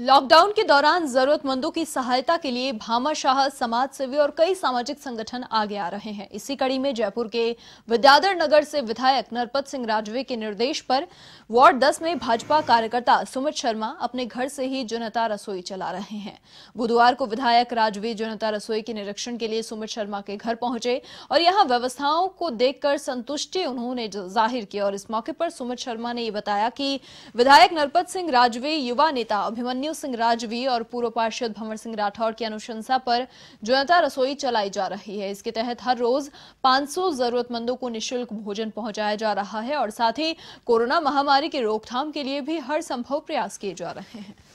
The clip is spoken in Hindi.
लॉकडाउन के दौरान जरूरतमंदों की सहायता के लिए भामाशाह समाज सेवी और कई सामाजिक संगठन आगे आ रहे हैं इसी कड़ी में जयपुर के विद्याधर नगर से विधायक नरपत सिंह राजवे के निर्देश पर वार्ड 10 में भाजपा कार्यकर्ता सुमित शर्मा अपने घर से ही जनता रसोई चला रहे हैं बुधवार को विधायक राजवे जनता रसोई के निरीक्षण के लिए सुमित शर्मा के घर पहुंचे और यहाँ व्यवस्थाओं को देखकर संतुष्टि उन्होंने जाहिर की और इस मौके पर सुमित शर्मा ने ये बताया कि विधायक नरपत सिंह राजवे युवा नेता अभिमन अन्यू सिंह राजवी और पूर्व पार्षद भंवर सिंह राठौर की अनुशंसा पर जनता रसोई चलाई जा रही है इसके तहत हर रोज 500 जरूरतमंदों को निशुल्क भोजन पहुंचाया जा रहा है और साथ ही कोरोना महामारी की रोकथाम के लिए भी हर संभव प्रयास किए जा रहे हैं